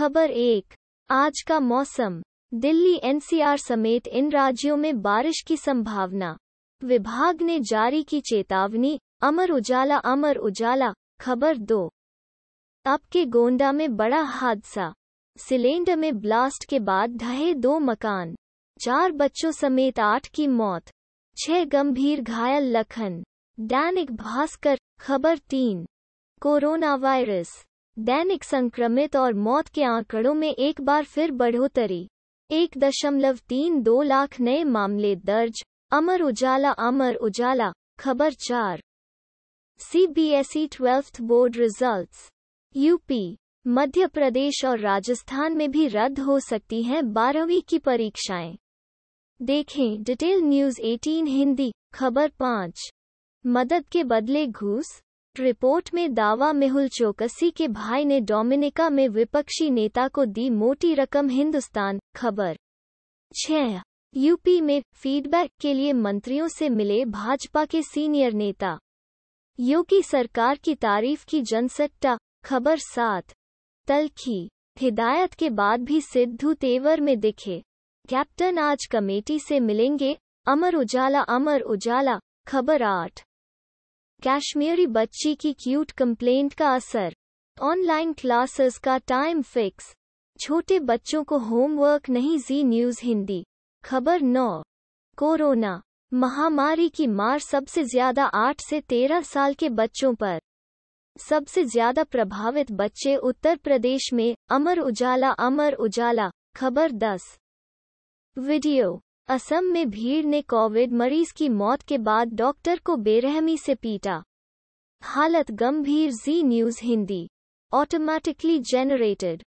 खबर एक आज का मौसम दिल्ली एनसीआर समेत इन राज्यों में बारिश की संभावना विभाग ने जारी की चेतावनी अमर उजाला अमर उजाला खबर दो अब के गोंडा में बड़ा हादसा सिलेंडर में ब्लास्ट के बाद ढहे दो मकान चार बच्चों समेत आठ की मौत छह गंभीर घायल लखन दैनिक भास्कर खबर तीन कोरोना वायरस दैनिक संक्रमित और मौत के आंकड़ों में एक बार फिर बढ़ोतरी एक दशमलव तीन दो लाख नए मामले दर्ज अमर उजाला अमर उजाला खबर चार CBSE e twelfth board results UP Madhya Pradesh और राजस्थान में भी रद्द हो सकती हैं बारहवीं की परीक्षाएं देखें डिटेल न्यूज 18 हिंदी खबर पाँच मदद के बदले घूस रिपोर्ट में दावा मेहुल चौकसी के भाई ने डोमिनिका में विपक्षी नेता को दी मोटी रकम हिंदुस्तान खबर छह यूपी में फीडबैक के लिए मंत्रियों से मिले भाजपा के सीनियर नेता योगी सरकार की तारीफ की जनसट्टा खबर सात तलखी हिदायत के बाद भी सिद्धू तेवर में दिखे कैप्टन आज कमेटी से मिलेंगे अमर उजाला अमर उजाला खबर आठ कश्मीरी बच्ची की क्यूट कंप्लेंट का असर ऑनलाइन क्लासेस का टाइम फिक्स छोटे बच्चों को होमवर्क नहीं जी न्यूज हिंदी खबर नौ कोरोना महामारी की मार सबसे ज्यादा आठ से तेरह साल के बच्चों पर सबसे ज्यादा प्रभावित बच्चे उत्तर प्रदेश में अमर उजाला अमर उजाला खबर दस वीडियो असम में भीड़ ने कोविड मरीज की मौत के बाद डॉक्टर को बेरहमी से पीटा हालत गंभीर Zee News Hindi automatically generated